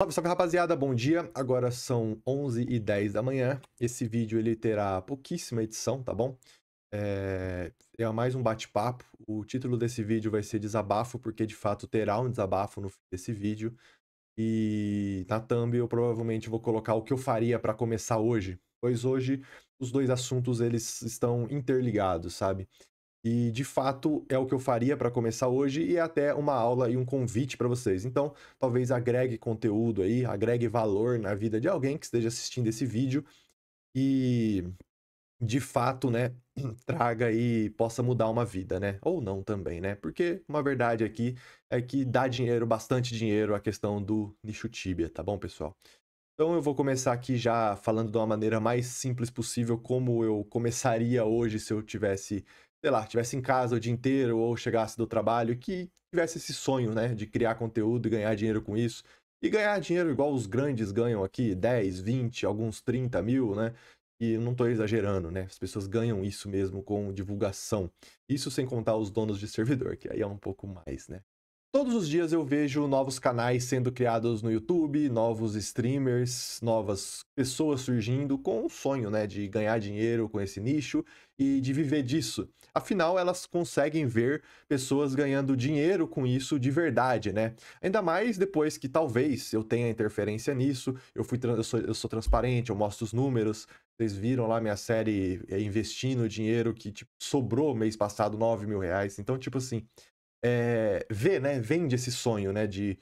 Salve, salve rapaziada, bom dia. Agora são 11 e 10 da manhã. Esse vídeo ele terá pouquíssima edição, tá bom? É, é mais um bate-papo. O título desse vídeo vai ser desabafo, porque de fato terá um desabafo no fim desse vídeo. E na thumb eu provavelmente vou colocar o que eu faria para começar hoje, pois hoje os dois assuntos eles estão interligados, sabe? E de fato é o que eu faria para começar hoje e é até uma aula e um convite para vocês. Então, talvez agregue conteúdo aí, agregue valor na vida de alguém que esteja assistindo esse vídeo e de fato, né, traga e possa mudar uma vida, né? Ou não também, né? Porque uma verdade aqui é que dá dinheiro, bastante dinheiro a questão do nicho tíbia, tá bom, pessoal? Então eu vou começar aqui já falando de uma maneira mais simples possível como eu começaria hoje se eu tivesse sei lá, estivesse em casa o dia inteiro ou chegasse do trabalho, que tivesse esse sonho, né, de criar conteúdo e ganhar dinheiro com isso. E ganhar dinheiro igual os grandes ganham aqui, 10, 20, alguns 30 mil, né? E não estou exagerando, né? As pessoas ganham isso mesmo com divulgação. Isso sem contar os donos de servidor, que aí é um pouco mais, né? Todos os dias eu vejo novos canais sendo criados no YouTube, novos streamers, novas pessoas surgindo com o sonho, né, de ganhar dinheiro com esse nicho e de viver disso. Afinal, elas conseguem ver pessoas ganhando dinheiro com isso de verdade, né? Ainda mais depois que talvez eu tenha interferência nisso, eu fui eu sou, eu sou transparente, eu mostro os números, vocês viram lá minha série é, investindo dinheiro que tipo, sobrou mês passado 9 mil reais. Então, tipo assim, é, vê, né? Vende esse sonho, né? De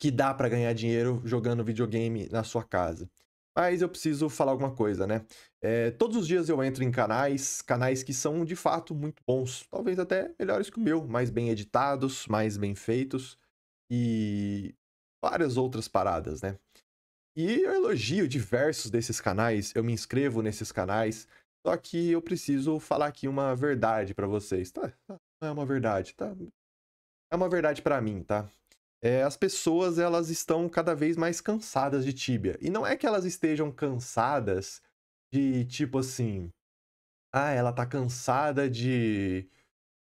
que dá para ganhar dinheiro jogando videogame na sua casa. Mas eu preciso falar alguma coisa, né? É, todos os dias eu entro em canais, canais que são de fato muito bons, talvez até melhores que o meu, mais bem editados, mais bem feitos e várias outras paradas, né? E eu elogio diversos desses canais, eu me inscrevo nesses canais, só que eu preciso falar aqui uma verdade para vocês, tá? não é uma verdade, tá? É uma verdade para mim, tá? É, as pessoas elas estão cada vez mais cansadas de tíbia. E não é que elas estejam cansadas de tipo assim, ah, ela tá cansada de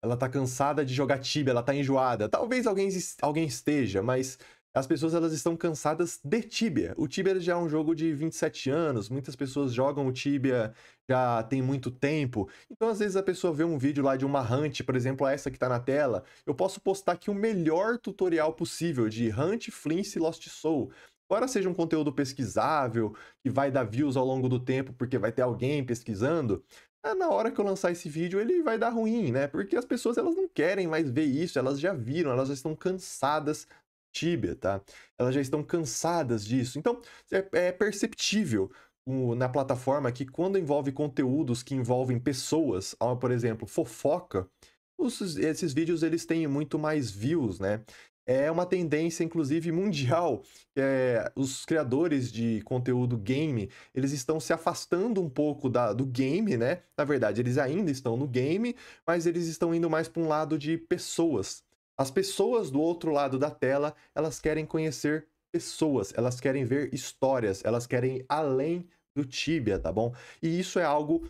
ela tá cansada de jogar tíbia, ela tá enjoada. Talvez alguém, alguém esteja, mas as pessoas elas estão cansadas de Tibia. O Tibia já é um jogo de 27 anos, muitas pessoas jogam o Tibia já tem muito tempo. Então, às vezes, a pessoa vê um vídeo lá de uma hunt, por exemplo, essa que tá na tela. Eu posso postar aqui o melhor tutorial possível de Hunt, Flint e Lost Soul. Embora seja um conteúdo pesquisável, que vai dar views ao longo do tempo, porque vai ter alguém pesquisando, ah, na hora que eu lançar esse vídeo ele vai dar ruim, né? Porque as pessoas elas não querem mais ver isso, elas já viram, elas já estão cansadas tíbia, tá? Elas já estão cansadas disso. Então, é, é perceptível na plataforma que quando envolve conteúdos que envolvem pessoas, por exemplo, fofoca, os, esses vídeos eles têm muito mais views, né? É uma tendência, inclusive, mundial. É, os criadores de conteúdo game, eles estão se afastando um pouco da, do game, né? Na verdade, eles ainda estão no game, mas eles estão indo mais para um lado de pessoas. As pessoas do outro lado da tela, elas querem conhecer pessoas, elas querem ver histórias, elas querem ir além do Tibia, tá bom? E isso é algo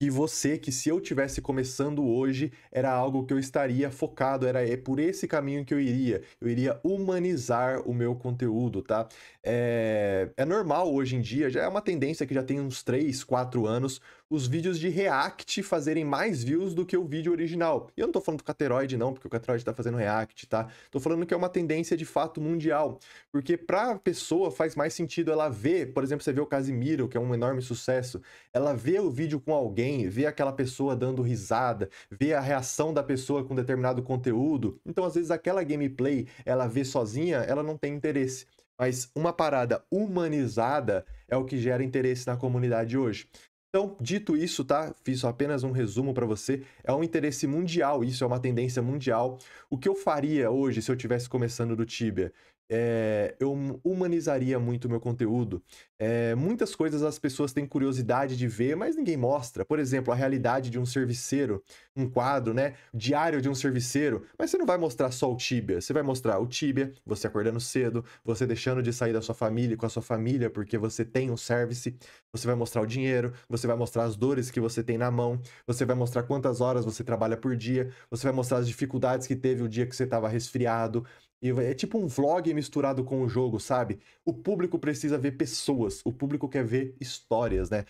que você, que se eu tivesse começando hoje, era algo que eu estaria focado, era é por esse caminho que eu iria. Eu iria humanizar o meu conteúdo, tá? É, é, normal hoje em dia, já é uma tendência que já tem uns 3, 4 anos, os vídeos de react fazerem mais views do que o vídeo original. E eu não tô falando do Cateroid não, porque o Cateroid tá fazendo react, tá? Tô falando que é uma tendência de fato mundial, porque pra pessoa faz mais sentido ela ver, por exemplo, você vê o Casimiro, que é um enorme sucesso, ela vê o vídeo com alguém, vê aquela pessoa dando risada, vê a reação da pessoa com determinado conteúdo. Então, às vezes aquela gameplay, ela vê sozinha, ela não tem interesse mas uma parada humanizada é o que gera interesse na comunidade hoje. Então, dito isso, tá? Fiz apenas um resumo para você. É um interesse mundial, isso é uma tendência mundial. O que eu faria hoje se eu estivesse começando do Tibia? é, eu humanizaria muito o meu conteúdo. É, muitas coisas as pessoas têm curiosidade de ver, mas ninguém mostra. Por exemplo, a realidade de um serviceiro, um quadro, né? Diário de um serviceiro. Mas você não vai mostrar só o Tibia. Você vai mostrar o Tibia, você acordando cedo, você deixando de sair da sua família com a sua família porque você tem um service. Você vai mostrar o dinheiro, você vai mostrar as dores que você tem na mão, você vai mostrar quantas horas você trabalha por dia, você vai mostrar as dificuldades que teve o dia que você estava resfriado, e é tipo um vlog misturado com o jogo, sabe? O público precisa ver pessoas, o público quer ver histórias, né?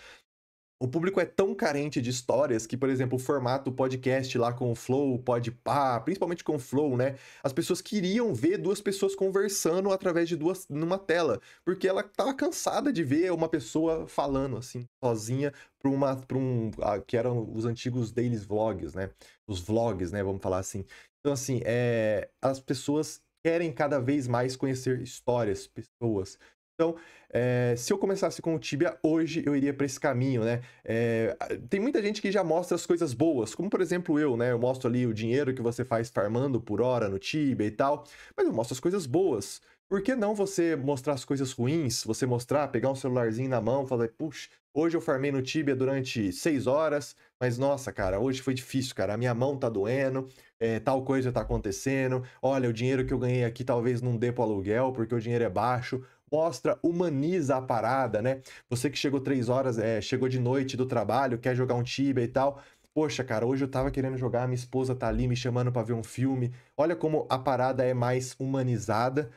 O público é tão carente de histórias que, por exemplo, o formato podcast lá com o Flow, pode pá, principalmente com o Flow, né? As pessoas queriam ver duas pessoas conversando através de duas numa tela, porque ela tava cansada de ver uma pessoa falando assim, sozinha para uma para um que eram os antigos daily vlogs, né? Os vlogs, né, vamos falar assim. Então assim, é, as pessoas querem cada vez mais conhecer histórias, pessoas. Então, é, se eu começasse com o Tibia hoje, eu iria para esse caminho, né? É, tem muita gente que já mostra as coisas boas, como por exemplo eu, né? Eu mostro ali o dinheiro que você faz farmando por hora no Tibia e tal, mas eu mostro as coisas boas. Por que não você mostrar as coisas ruins? Você mostrar, pegar um celularzinho na mão, falar, puxa, hoje eu farmei no Tibia durante 6 horas, mas nossa, cara, hoje foi difícil, cara. A minha mão tá doendo, é, tal coisa tá acontecendo. Olha, o dinheiro que eu ganhei aqui talvez não dê pro aluguel, porque o dinheiro é baixo. Mostra, humaniza a parada, né? Você que chegou três horas, é, chegou de noite do trabalho, quer jogar um Tibia e tal. Poxa, cara, hoje eu tava querendo jogar, minha esposa tá ali me chamando para ver um filme. Olha como a parada é mais humanizada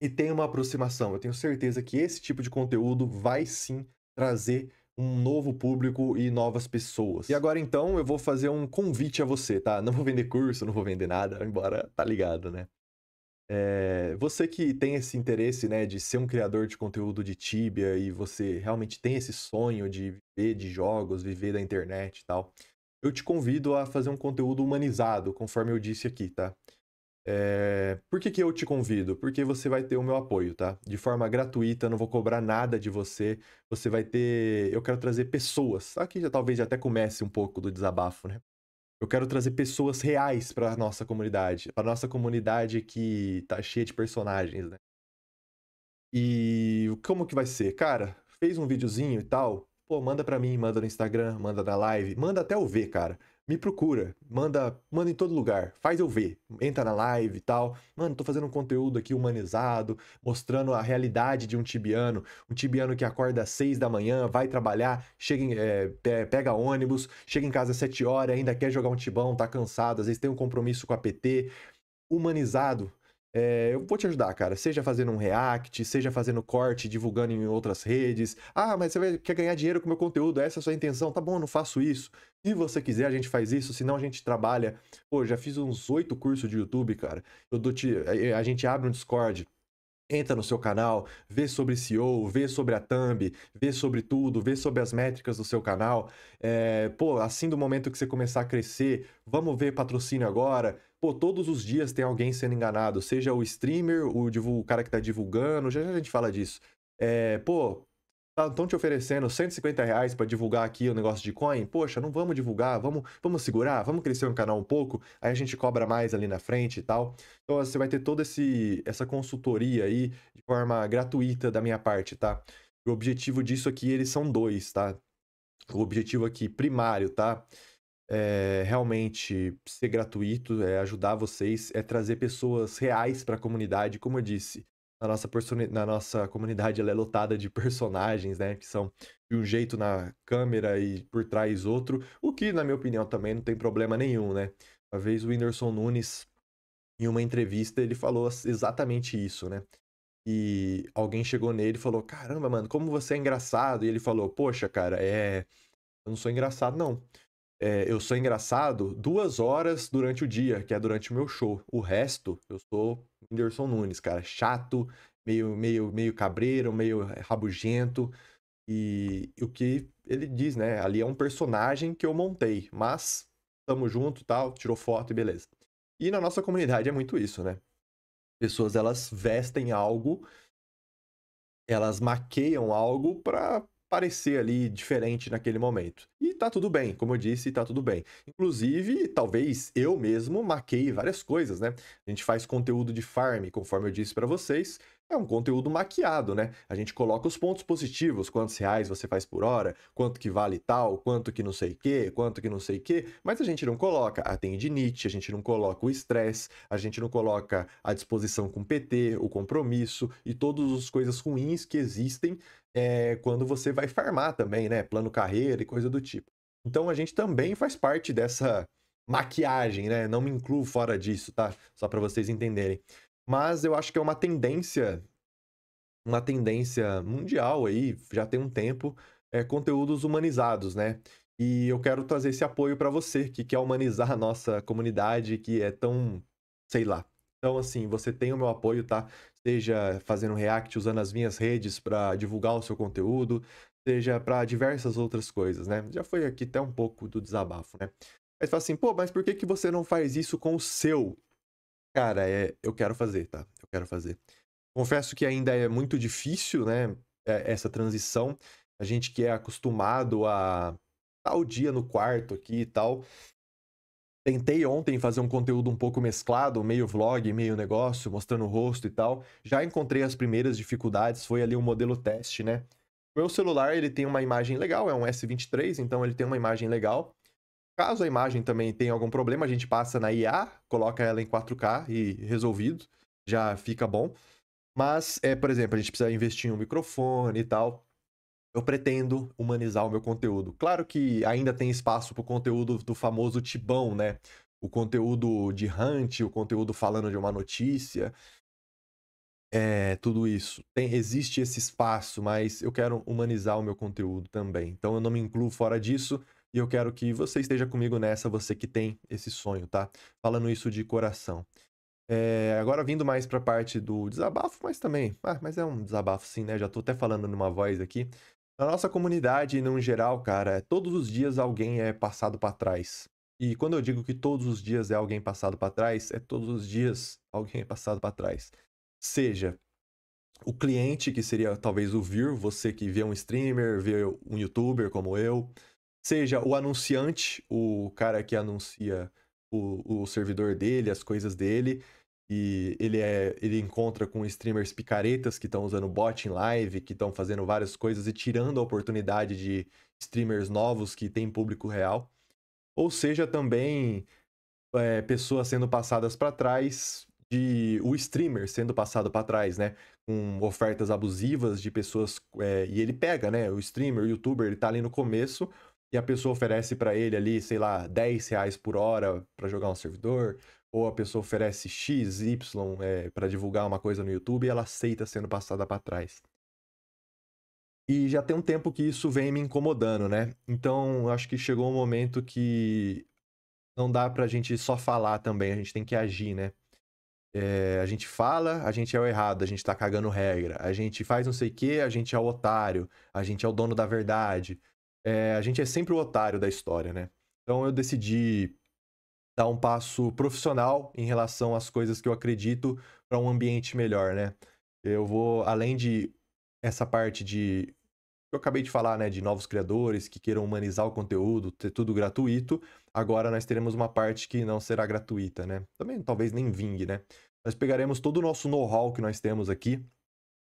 e tem uma aproximação. Eu tenho certeza que esse tipo de conteúdo vai sim trazer um novo público e novas pessoas. E agora então eu vou fazer um convite a você, tá? Não vou vender curso, não vou vender nada, embora tá ligado, né? É, você que tem esse interesse, né, de ser um criador de conteúdo de Tibia e você realmente tem esse sonho de viver de jogos, viver da internet e tal, eu te convido a fazer um conteúdo humanizado, conforme eu disse aqui, tá? É... Por que, que eu te convido? Porque você vai ter o meu apoio, tá? De forma gratuita, não vou cobrar nada de você. Você vai ter. Eu quero trazer pessoas. Aqui tá? já talvez já até comece um pouco do desabafo, né? Eu quero trazer pessoas reais para nossa comunidade, para nossa comunidade que tá cheia de personagens, né? E como que vai ser? Cara, fez um videozinho e tal, pô, manda para mim, manda no Instagram, manda na live, manda até eu ver, cara me procura, manda, manda em todo lugar, faz eu ver, entra na live e tal. Mano, tô fazendo um conteúdo aqui humanizado, mostrando a realidade de um tibiano, um tibiano que acorda às seis da manhã, vai trabalhar, chega em, é, pega ônibus, chega em casa às sete horas, ainda quer jogar um tibão, tá cansado, às vezes tem um compromisso com a PT, humanizado, é, eu vou te ajudar, cara. Seja fazendo um react, seja fazendo corte, divulgando em outras redes. Ah, mas você quer ganhar dinheiro com o meu conteúdo, essa é a sua intenção. Tá bom, não faço isso. Se você quiser, a gente faz isso, senão a gente trabalha. Pô, já fiz uns oito cursos de YouTube, cara. Eu dou te, a gente abre um Discord entra no seu canal, vê sobre SEO, vê sobre a thumb, vê sobre tudo, vê sobre as métricas do seu canal. É, pô, assim do momento que você começar a crescer, vamos ver patrocínio agora. Pô, todos os dias tem alguém sendo enganado, seja o streamer, o, o cara que tá divulgando, já, já a gente fala disso. É, pô, estão tá, te oferecendo 150 reais para divulgar aqui o negócio de coin, poxa, não vamos divulgar, vamos, vamos segurar, vamos crescer no canal um pouco, aí a gente cobra mais ali na frente e tal. Então você vai ter toda esse, essa consultoria aí de forma gratuita da minha parte, tá? O objetivo disso aqui, eles são dois, tá? O objetivo aqui primário, tá? é, realmente ser gratuito, é ajudar vocês, é trazer pessoas reais para a comunidade, como eu disse. Na nossa, na nossa comunidade ela é lotada de personagens, né? Que são de um jeito na câmera e por trás outro. O que, na minha opinião, também não tem problema nenhum, né? Uma vez o Whindersson Nunes, em uma entrevista, ele falou exatamente isso, né? E alguém chegou nele e falou: Caramba, mano, como você é engraçado. E ele falou: Poxa, cara, é. Eu não sou engraçado, não é, eu sou engraçado duas horas durante o dia, que é durante o meu show. O resto, eu sou Whindersson Nunes, cara. Chato, meio, meio, meio cabreiro, meio é, rabugento. E, e o que ele diz, né? Ali é um personagem que eu montei, mas tamo junto tal, tirou foto e beleza. E na nossa comunidade é muito isso, né? Pessoas elas vestem algo, elas maqueiam algo pra parecer ali diferente naquele momento. E tá tudo bem, como eu disse, tá tudo bem. Inclusive, talvez eu mesmo maquei várias coisas, né? A gente faz conteúdo de farm, conforme eu disse para vocês, é um conteúdo maquiado, né? A gente coloca os pontos positivos, quantos reais você faz por hora, quanto que vale tal, quanto que não sei que, quanto que não sei que, mas a gente não coloca a tendinite, a gente não coloca o estresse, a gente não coloca a disposição com o PT, o compromisso e todas as coisas ruins que existem é, quando você vai farmar também, né? Plano carreira e coisa do tipo. Então a gente também faz parte dessa maquiagem, né? Não me incluo fora disso, tá? Só para vocês entenderem. Mas eu acho que é uma tendência, uma tendência mundial aí, já tem um tempo, é, conteúdos humanizados, né? E eu quero trazer esse apoio para você que quer humanizar a nossa comunidade, que é tão, sei lá. Então, assim, você tem o meu apoio, tá? Seja fazendo react, usando as minhas redes para divulgar o seu conteúdo, seja para diversas outras coisas, né? Já foi aqui até um pouco do desabafo, né? Aí você fala assim, pô, mas por que, que você não faz isso com o seu cara, é, eu quero fazer, tá? Eu quero fazer. Confesso que ainda é muito difícil, né? É, essa transição. A gente que é acostumado a tal tá dia no quarto aqui e tal. Tentei ontem fazer um conteúdo um pouco mesclado, meio vlog, meio negócio, mostrando o rosto e tal. Já encontrei as primeiras dificuldades, foi ali um modelo teste, né? meu celular, ele tem uma imagem legal, é um S23, então ele tem uma imagem legal. Caso a imagem também tenha algum problema, a gente passa na IA, coloca ela em 4K e resolvido, já fica bom. Mas, é, por exemplo, a gente precisa investir em um microfone e tal. Eu pretendo humanizar o meu conteúdo. Claro que ainda tem espaço para o conteúdo do famoso tibão, né? O conteúdo de hunt, o conteúdo falando de uma notícia. É, tudo isso. Tem, existe esse espaço, mas eu quero humanizar o meu conteúdo também. Então eu não me incluo fora disso. E eu quero que você esteja comigo nessa, você que tem esse sonho, tá? Falando isso de coração. É, agora vindo mais para a parte do desabafo, mas também, ah, mas é um desabafo sim, né? Já estou até falando numa voz aqui. Na nossa comunidade, no geral, cara, todos os dias alguém é passado para trás. E quando eu digo que todos os dias é alguém passado para trás, é todos os dias alguém é passado para trás. Seja o cliente, que seria talvez o vir, você que vê um streamer, vê um youtuber como eu, Seja o anunciante, o cara que anuncia o, o servidor dele, as coisas dele, e ele, é, ele encontra com streamers picaretas que estão usando bot em live, que estão fazendo várias coisas e tirando a oportunidade de streamers novos que têm público real. Ou seja, também é, pessoas sendo passadas para trás, de o streamer sendo passado para trás, né? Com ofertas abusivas de pessoas. É, e ele pega, né? O streamer, o youtuber, ele tá ali no começo, e a pessoa oferece para ele ali, sei lá, 10 reais por hora para jogar um servidor, ou a pessoa oferece X, Y é, para divulgar uma coisa no YouTube e ela aceita sendo passada para trás. E já tem um tempo que isso vem me incomodando, né? Então acho que chegou um momento que não dá pra gente só falar também, a gente tem que agir, né? É, a gente fala, a gente é o errado, a gente tá cagando regra. A gente faz não sei o que, a gente é o otário, a gente é o dono da verdade é, a gente é sempre o otário da história, né? Então eu decidi dar um passo profissional em relação às coisas que eu acredito para um ambiente melhor, né? Eu vou, além de essa parte de que eu acabei de falar, né, de novos criadores que queiram humanizar o conteúdo, ter tudo gratuito. Agora nós teremos uma parte que não será gratuita, né? Também talvez nem vingue, né? Nós pegaremos todo o nosso know-how que nós temos aqui.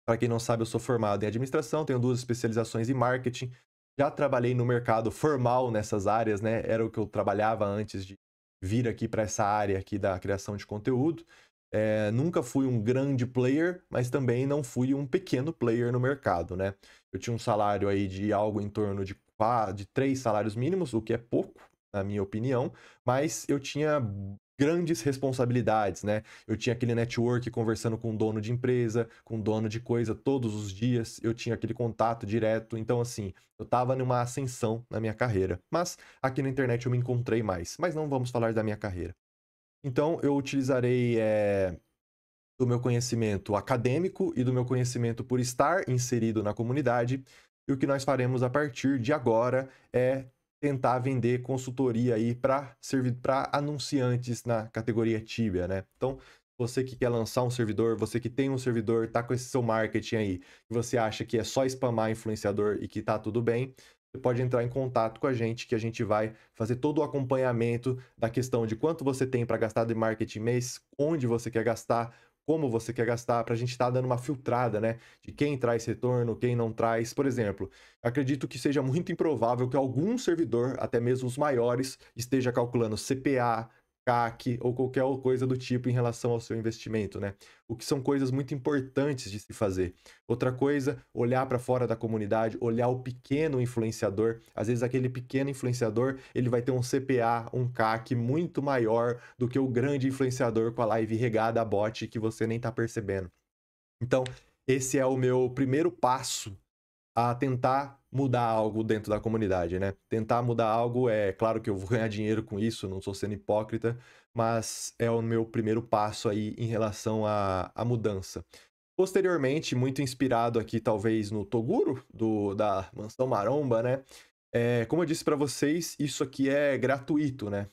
Para quem não sabe, eu sou formado em administração, tenho duas especializações em marketing, já trabalhei no mercado formal nessas áreas, né? Era o que eu trabalhava antes de vir aqui para essa área aqui da criação de conteúdo. É, nunca fui um grande player, mas também não fui um pequeno player no mercado, né? Eu tinha um salário aí de algo em torno de, de três salários mínimos, o que é pouco, na minha opinião, mas eu tinha grandes responsabilidades, né? Eu tinha aquele network conversando com dono de empresa, com dono de coisa todos os dias, eu tinha aquele contato direto, então assim, eu tava numa ascensão na minha carreira. Mas aqui na internet eu me encontrei mais, mas não vamos falar da minha carreira. Então eu utilizarei é, do meu conhecimento acadêmico e do meu conhecimento por estar inserido na comunidade. E o que nós faremos a partir de agora é tentar vender consultoria aí para servir para anunciantes na categoria Tibia, né? Então, você que quer lançar um servidor, você que tem um servidor, tá com esse seu marketing aí, que você acha que é só spamar influenciador e que tá tudo bem, você pode entrar em contato com a gente que a gente vai fazer todo o acompanhamento da questão de quanto você tem para gastar de marketing mês, onde você quer gastar, como você quer gastar, para a gente estar tá dando uma filtrada, né? De quem traz retorno, quem não traz. Por exemplo, acredito que seja muito improvável que algum servidor, até mesmo os maiores, esteja calculando CPA, CAC ou qualquer coisa do tipo em relação ao seu investimento, né? O que são coisas muito importantes de se fazer. Outra coisa, olhar para fora da comunidade, olhar o pequeno influenciador. Às vezes aquele pequeno influenciador, ele vai ter um CPA, um CAC muito maior do que o grande influenciador com a live regada a bot que você nem tá percebendo. Então, esse é o meu primeiro passo a tentar mudar algo dentro da comunidade, né? Tentar mudar algo é claro que eu vou ganhar dinheiro com isso, não sou sendo hipócrita, mas é o meu primeiro passo aí em relação à, à mudança. Posteriormente, muito inspirado aqui talvez no Toguro do da Mansão Maromba, né? É, como eu disse para vocês, isso aqui é gratuito, né?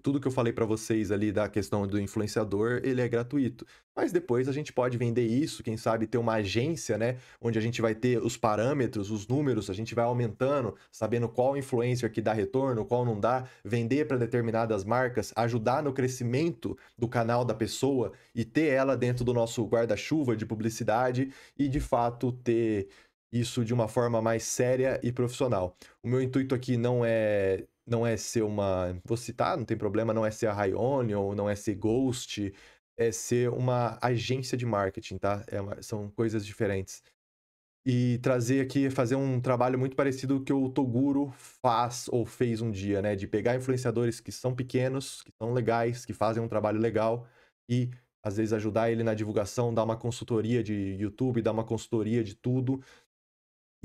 Tudo que eu falei para vocês ali da questão do influenciador, ele é gratuito. Mas depois a gente pode vender isso, quem sabe ter uma agência, né? Onde a gente vai ter os parâmetros, os números, a gente vai aumentando, sabendo qual influencer que dá retorno, qual não dá, vender para determinadas marcas, ajudar no crescimento do canal da pessoa e ter ela dentro do nosso guarda-chuva de publicidade e de fato ter isso de uma forma mais séria e profissional. O meu intuito aqui não é não é ser uma. Vou citar, não tem problema, não é ser a ou não é ser Ghost, é ser uma agência de marketing, tá? É uma... são coisas diferentes. E trazer aqui, fazer um trabalho muito parecido que o Toguro faz ou fez um dia, né? De pegar influenciadores que são pequenos, que são legais, que fazem um trabalho legal e às vezes ajudar ele na divulgação, dar uma consultoria de YouTube, dar uma consultoria de tudo,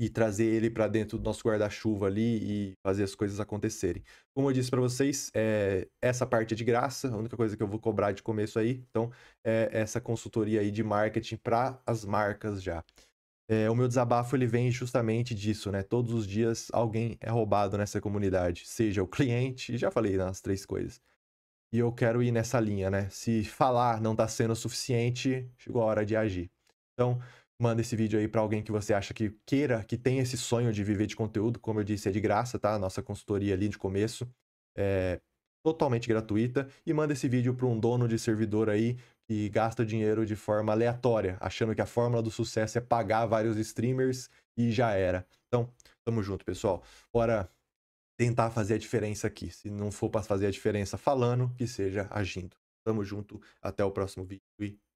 e trazer ele para dentro do nosso guarda-chuva ali e fazer as coisas acontecerem. Como eu disse para vocês, é, essa parte é de graça, a única coisa que eu vou cobrar de começo aí, então é essa consultoria aí de marketing para as marcas já. É, o meu desabafo ele vem justamente disso, né? Todos os dias alguém é roubado nessa comunidade, seja o cliente, já falei nas três coisas. E eu quero ir nessa linha, né? Se falar não está sendo suficiente, chegou a hora de agir. Então, Manda esse vídeo aí para alguém que você acha que queira, que tem esse sonho de viver de conteúdo. Como eu disse, é de graça, tá? A nossa consultoria ali de começo é totalmente gratuita. E manda esse vídeo para um dono de servidor aí que gasta dinheiro de forma aleatória, achando que a fórmula do sucesso é pagar vários streamers e já era. Então, tamo junto, pessoal. Bora tentar fazer a diferença aqui. Se não for para fazer a diferença falando, que seja agindo. Tamo junto, até o próximo vídeo e